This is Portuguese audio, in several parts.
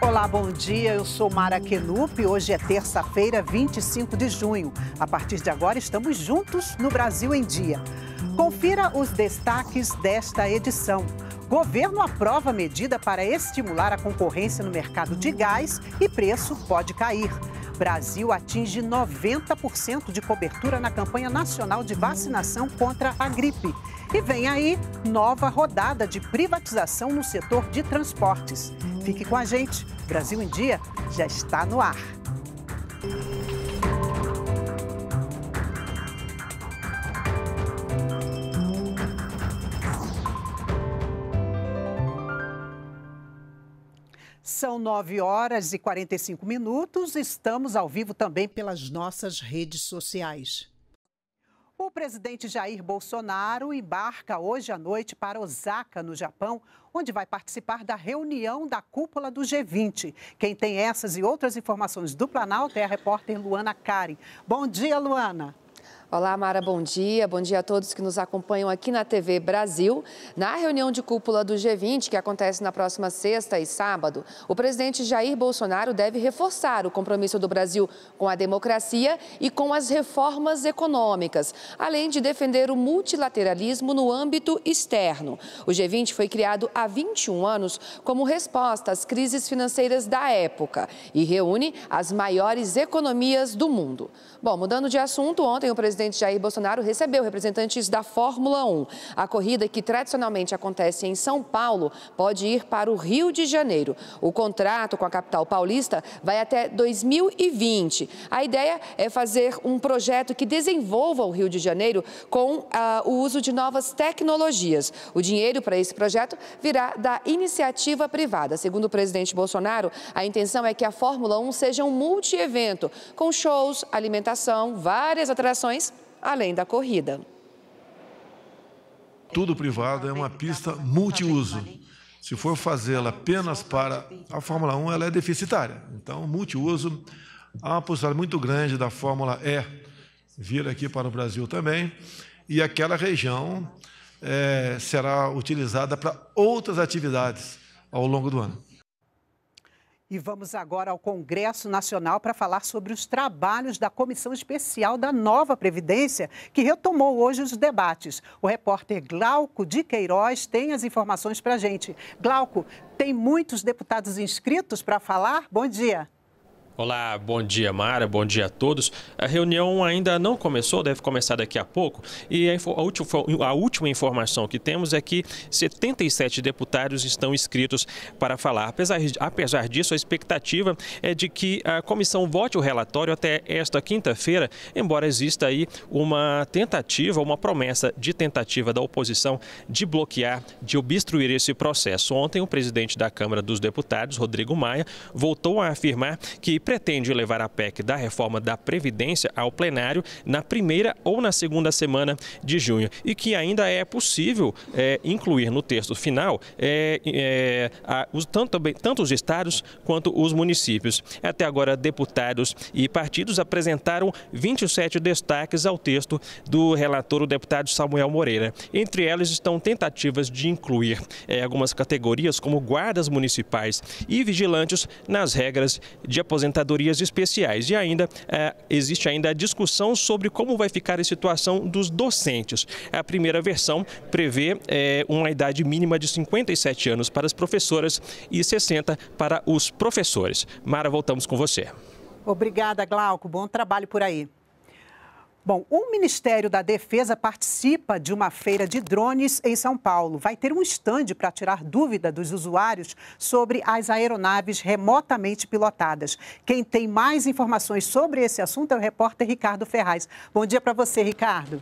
Olá, bom dia. Eu sou Mara Kenup. e Hoje é terça-feira, 25 de junho. A partir de agora, estamos juntos no Brasil em Dia. Confira os destaques desta edição. Governo aprova medida para estimular a concorrência no mercado de gás e preço pode cair. Brasil atinge 90% de cobertura na campanha nacional de vacinação contra a gripe. E vem aí nova rodada de privatização no setor de transportes. Fique com a gente. Brasil em Dia já está no ar. São 9 horas e 45 minutos. Estamos ao vivo também pelas nossas redes sociais. O presidente Jair Bolsonaro embarca hoje à noite para Osaka, no Japão, onde vai participar da reunião da cúpula do G20. Quem tem essas e outras informações do Planalto é a repórter Luana Karen. Bom dia, Luana. Olá, Mara, bom dia. Bom dia a todos que nos acompanham aqui na TV Brasil. Na reunião de cúpula do G20, que acontece na próxima sexta e sábado, o presidente Jair Bolsonaro deve reforçar o compromisso do Brasil com a democracia e com as reformas econômicas, além de defender o multilateralismo no âmbito externo. O G20 foi criado há 21 anos como resposta às crises financeiras da época e reúne as maiores economias do mundo. Bom, mudando de assunto, ontem o presidente presidente Jair Bolsonaro recebeu representantes da Fórmula 1. A corrida, que tradicionalmente acontece em São Paulo, pode ir para o Rio de Janeiro. O contrato com a capital paulista vai até 2020. A ideia é fazer um projeto que desenvolva o Rio de Janeiro com ah, o uso de novas tecnologias. O dinheiro para esse projeto virá da iniciativa privada. Segundo o presidente Bolsonaro, a intenção é que a Fórmula 1 seja um multi-evento, com shows, alimentação, várias atrações além da corrida. Tudo privado é uma pista multiuso. Se for fazê-la apenas para a Fórmula 1, ela é deficitária. Então, multiuso, há uma possibilidade muito grande da Fórmula E vir aqui para o Brasil também. E aquela região é, será utilizada para outras atividades ao longo do ano. E vamos agora ao Congresso Nacional para falar sobre os trabalhos da Comissão Especial da Nova Previdência, que retomou hoje os debates. O repórter Glauco de Queiroz tem as informações para a gente. Glauco, tem muitos deputados inscritos para falar? Bom dia. Bom dia. Olá, bom dia Mara, bom dia a todos. A reunião ainda não começou, deve começar daqui a pouco. E a, última, a última informação que temos é que 77 deputados estão inscritos para falar. Apesar, apesar disso, a expectativa é de que a comissão vote o relatório até esta quinta-feira, embora exista aí uma tentativa, uma promessa de tentativa da oposição de bloquear, de obstruir esse processo. Ontem, o presidente da Câmara dos Deputados, Rodrigo Maia, voltou a afirmar que pretende levar a PEC da reforma da Previdência ao plenário na primeira ou na segunda semana de junho e que ainda é possível é, incluir no texto final é, é, a, os, tanto, tanto os estados quanto os municípios. Até agora, deputados e partidos apresentaram 27 destaques ao texto do relator, o deputado Samuel Moreira. Entre elas estão tentativas de incluir é, algumas categorias, como guardas municipais e vigilantes, nas regras de aposentadoria aposentadorias especiais. E ainda é, existe ainda a discussão sobre como vai ficar a situação dos docentes. A primeira versão prevê é, uma idade mínima de 57 anos para as professoras e 60 para os professores. Mara, voltamos com você. Obrigada, Glauco. Bom trabalho por aí. Bom, o Ministério da Defesa participa de uma feira de drones em São Paulo. Vai ter um estande para tirar dúvida dos usuários sobre as aeronaves remotamente pilotadas. Quem tem mais informações sobre esse assunto é o repórter Ricardo Ferraz. Bom dia para você, Ricardo.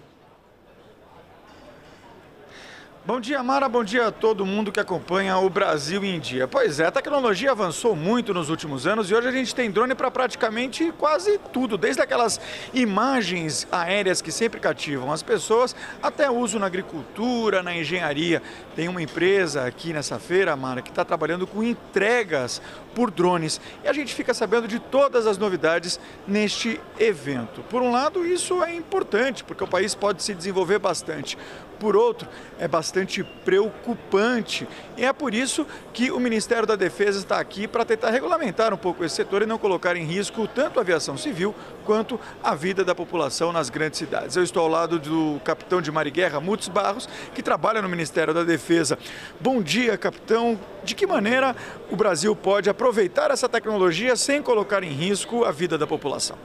Bom dia, Mara. Bom dia a todo mundo que acompanha o Brasil em Dia. Pois é, a tecnologia avançou muito nos últimos anos e hoje a gente tem drone para praticamente quase tudo, desde aquelas imagens aéreas que sempre cativam as pessoas até uso na agricultura, na engenharia. Tem uma empresa aqui nessa feira, Mara, que está trabalhando com entregas por drones e a gente fica sabendo de todas as novidades neste evento. Por um lado, isso é importante porque o país pode se desenvolver bastante por outro, é bastante preocupante. E é por isso que o Ministério da Defesa está aqui para tentar regulamentar um pouco esse setor e não colocar em risco tanto a aviação civil quanto a vida da população nas grandes cidades. Eu estou ao lado do capitão de Mar e Guerra, Mutz Barros, que trabalha no Ministério da Defesa. Bom dia, capitão. De que maneira o Brasil pode aproveitar essa tecnologia sem colocar em risco a vida da população?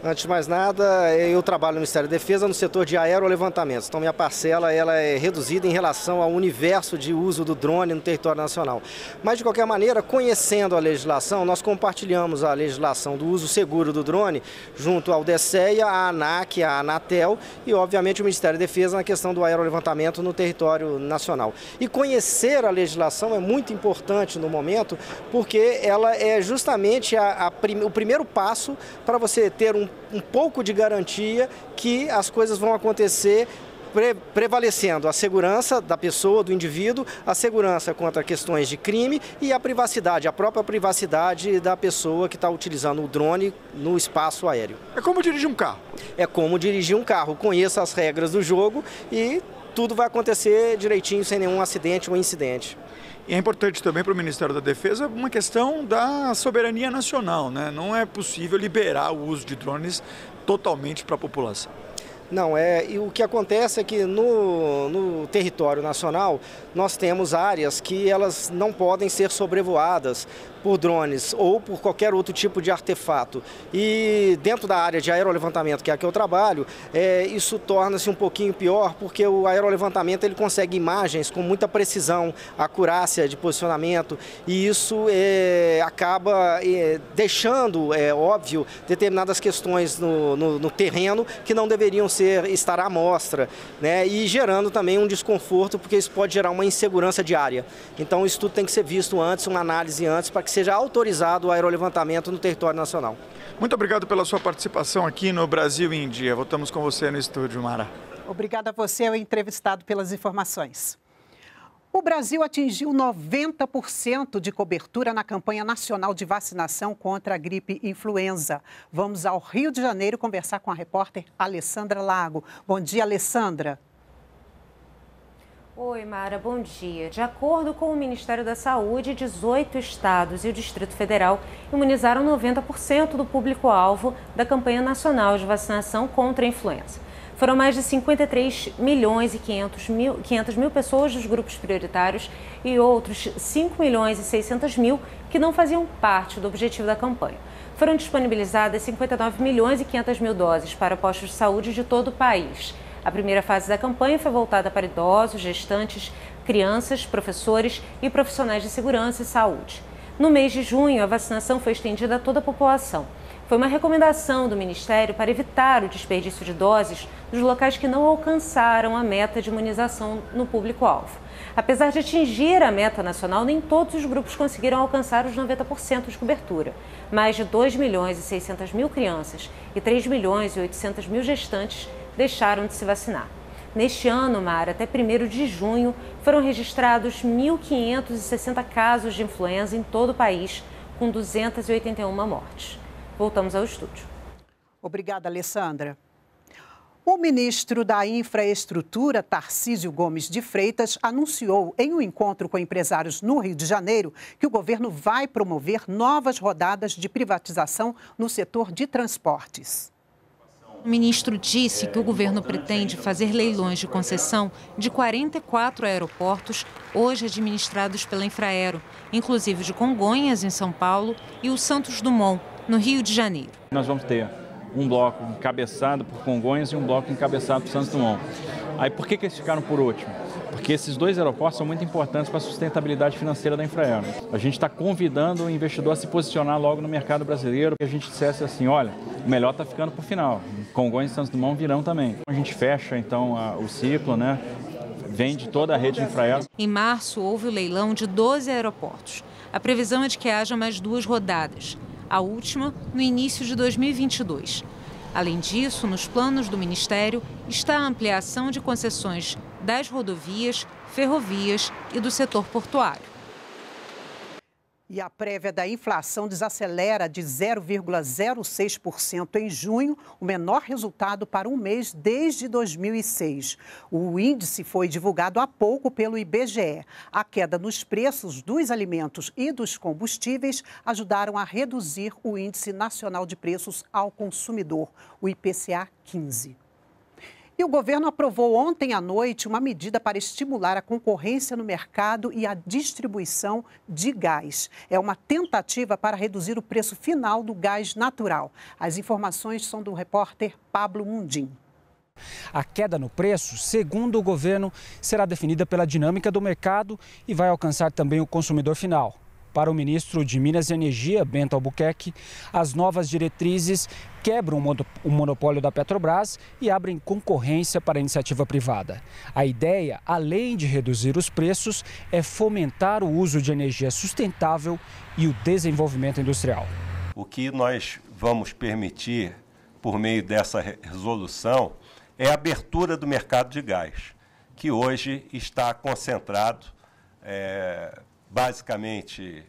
Antes de mais nada, eu trabalho no Ministério da Defesa no setor de aerolevantamentos. Então, minha parcela ela é reduzida em relação ao universo de uso do drone no território nacional. Mas, de qualquer maneira, conhecendo a legislação, nós compartilhamos a legislação do uso seguro do drone junto ao DSEA, à ANAC, à Anatel e, obviamente, o Ministério da Defesa na questão do aerolevantamento no território nacional. E conhecer a legislação é muito importante no momento, porque ela é justamente a, a prim, o primeiro passo para você ter um um, pouco de garantia que as coisas vão acontecer prevalecendo a segurança da pessoa, do indivíduo, a segurança contra questões de crime e a privacidade, a própria privacidade da pessoa que está utilizando o drone no espaço aéreo. É como dirigir um carro? É como dirigir um carro. Conheça as regras do jogo e tudo vai acontecer direitinho, sem nenhum acidente ou incidente. E é importante também para o Ministério da Defesa uma questão da soberania nacional. Né? Não é possível liberar o uso de drones totalmente para a população. Não, é, e o que acontece é que no, no território nacional nós temos áreas que elas não podem ser sobrevoadas por drones ou por qualquer outro tipo de artefato. E dentro da área de aerolevantamento, que é a que eu trabalho, é, isso torna-se um pouquinho pior, porque o aerolevantamento ele consegue imagens com muita precisão, acurácia de posicionamento, e isso é, acaba é, deixando, é óbvio, determinadas questões no, no, no terreno que não deveriam ser ser, estar à mostra, né? E gerando também um desconforto, porque isso pode gerar uma insegurança diária. Então isso tudo tem que ser visto antes, uma análise antes, para que seja autorizado o aerolevantamento no território nacional. Muito obrigado pela sua participação aqui no Brasil em Dia. Voltamos com você no estúdio, Mara. Obrigada a você, ao entrevistado, pelas informações. O Brasil atingiu 90% de cobertura na campanha nacional de vacinação contra a gripe influenza. Vamos ao Rio de Janeiro conversar com a repórter Alessandra Lago. Bom dia, Alessandra. Oi, Mara, bom dia. De acordo com o Ministério da Saúde, 18 estados e o Distrito Federal imunizaram 90% do público-alvo da campanha nacional de vacinação contra a influenza. Foram mais de 53 milhões e 500 mil, 500 mil pessoas dos grupos prioritários e outros 5 milhões e 600 mil que não faziam parte do objetivo da campanha. Foram disponibilizadas 59 milhões e 500 mil doses para postos de saúde de todo o país. A primeira fase da campanha foi voltada para idosos, gestantes, crianças, professores e profissionais de segurança e saúde. No mês de junho, a vacinação foi estendida a toda a população. Foi uma recomendação do Ministério para evitar o desperdício de doses nos locais que não alcançaram a meta de imunização no público-alvo. Apesar de atingir a meta nacional, nem todos os grupos conseguiram alcançar os 90% de cobertura. Mais de 2 milhões e 600 mil crianças e 3 milhões e 800 mil gestantes deixaram de se vacinar. Neste ano, Mar, até 1 de junho, foram registrados 1.560 casos de influenza em todo o país, com 281 mortes. Voltamos ao estúdio. Obrigada, Alessandra. O ministro da Infraestrutura, Tarcísio Gomes de Freitas, anunciou em um encontro com empresários no Rio de Janeiro que o governo vai promover novas rodadas de privatização no setor de transportes. O ministro disse que o governo pretende fazer leilões de concessão de 44 aeroportos, hoje administrados pela Infraero, inclusive de Congonhas, em São Paulo, e o Santos Dumont, no Rio de Janeiro. Nós vamos ter um bloco encabeçado por Congonhas e um bloco encabeçado por Santos Dumont. Aí por que, que eles ficaram por último? Porque esses dois aeroportos são muito importantes para a sustentabilidade financeira da Infraero. A gente está convidando o investidor a se posicionar logo no mercado brasileiro, que a gente dissesse assim, olha, o melhor está ficando para o final. Congonhas e Santos Dumont virão também. A gente fecha então a, o ciclo, né? vende toda a rede de Infraero. Em março, houve o leilão de 12 aeroportos. A previsão é de que haja mais duas rodadas a última no início de 2022. Além disso, nos planos do Ministério está a ampliação de concessões das rodovias, ferrovias e do setor portuário. E a prévia da inflação desacelera de 0,06% em junho, o menor resultado para um mês desde 2006. O índice foi divulgado há pouco pelo IBGE. A queda nos preços dos alimentos e dos combustíveis ajudaram a reduzir o Índice Nacional de Preços ao Consumidor, o IPCA 15. E o governo aprovou ontem à noite uma medida para estimular a concorrência no mercado e a distribuição de gás. É uma tentativa para reduzir o preço final do gás natural. As informações são do repórter Pablo Mundim. A queda no preço, segundo o governo, será definida pela dinâmica do mercado e vai alcançar também o consumidor final. Para o ministro de Minas e Energia, Bento Albuquerque, as novas diretrizes quebram o monopólio da Petrobras e abrem concorrência para a iniciativa privada. A ideia, além de reduzir os preços, é fomentar o uso de energia sustentável e o desenvolvimento industrial. O que nós vamos permitir por meio dessa resolução é a abertura do mercado de gás, que hoje está concentrado. É basicamente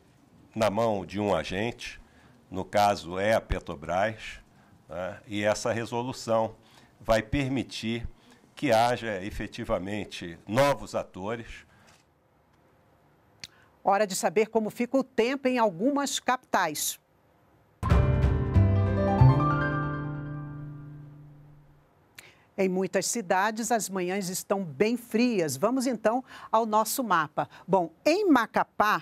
na mão de um agente, no caso é a Petrobras, né? e essa resolução vai permitir que haja efetivamente novos atores. Hora de saber como fica o tempo em algumas capitais. Em muitas cidades, as manhãs estão bem frias. Vamos então ao nosso mapa. Bom, em Macapá,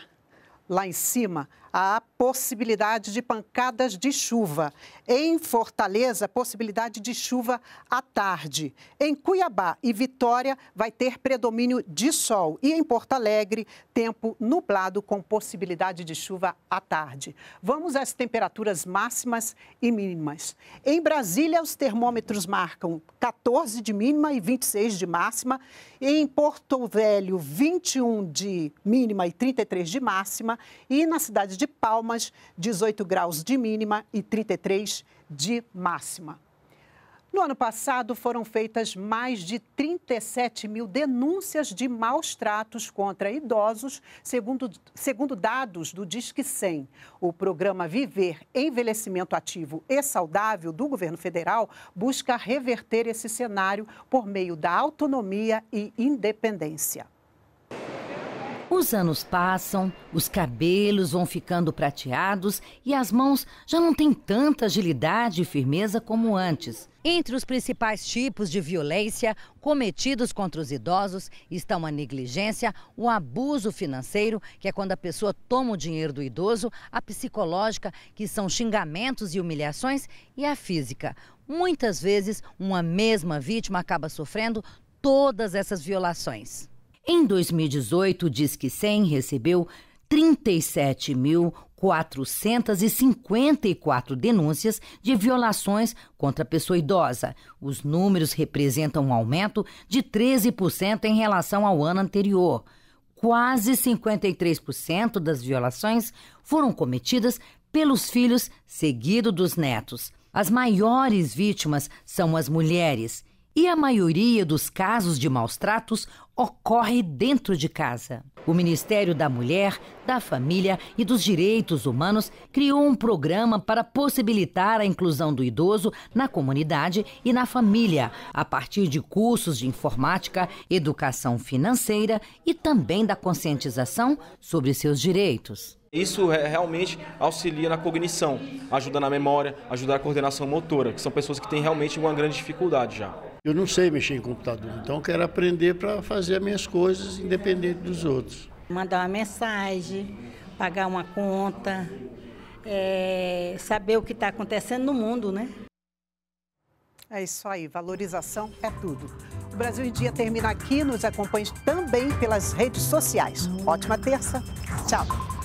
lá em cima, a possibilidade de pancadas de chuva. Em Fortaleza, possibilidade de chuva à tarde. Em Cuiabá e Vitória, vai ter predomínio de sol. E em Porto Alegre, tempo nublado com possibilidade de chuva à tarde. Vamos às temperaturas máximas e mínimas. Em Brasília, os termômetros marcam 14 de mínima e 26 de máxima. Em Porto Velho, 21 de mínima e 33 de máxima. E na cidade de Palmas, 18 graus de mínima e 33 de máxima. No ano passado, foram feitas mais de 37 mil denúncias de maus tratos contra idosos, segundo, segundo dados do Disque 100. O programa Viver Envelhecimento Ativo e Saudável do governo federal busca reverter esse cenário por meio da autonomia e independência. Os anos passam, os cabelos vão ficando prateados e as mãos já não têm tanta agilidade e firmeza como antes. Entre os principais tipos de violência cometidos contra os idosos estão a negligência, o abuso financeiro, que é quando a pessoa toma o dinheiro do idoso, a psicológica, que são xingamentos e humilhações, e a física. Muitas vezes, uma mesma vítima acaba sofrendo todas essas violações. Em 2018, o Disque 100 recebeu 37.454 denúncias de violações contra a pessoa idosa. Os números representam um aumento de 13% em relação ao ano anterior. Quase 53% das violações foram cometidas pelos filhos, seguido dos netos. As maiores vítimas são as mulheres e a maioria dos casos de maus tratos ocorre dentro de casa. O Ministério da Mulher, da Família e dos Direitos Humanos criou um programa para possibilitar a inclusão do idoso na comunidade e na família, a partir de cursos de informática, educação financeira e também da conscientização sobre seus direitos. Isso realmente auxilia na cognição, ajuda na memória, ajuda na coordenação motora, que são pessoas que têm realmente uma grande dificuldade já. Eu não sei mexer em computador, então quero aprender para fazer as minhas coisas independente dos outros. Mandar uma mensagem, pagar uma conta, é, saber o que está acontecendo no mundo, né? É isso aí, valorização é tudo. O Brasil em Dia termina aqui, nos acompanhe também pelas redes sociais. Ótima terça, tchau!